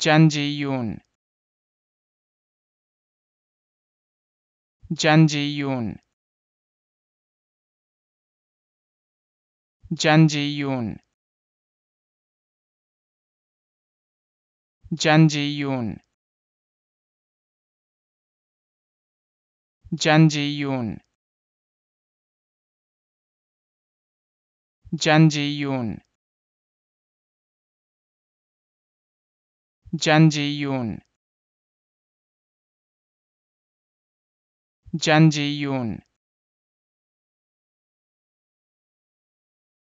Jan Ji-yoon Jan Ji-yoon Jan Ji-yoon Jan Ji-yoon Jan Ji-yoon Jan Ji-yoon Jan Ji-yoon Jan Ji-yoon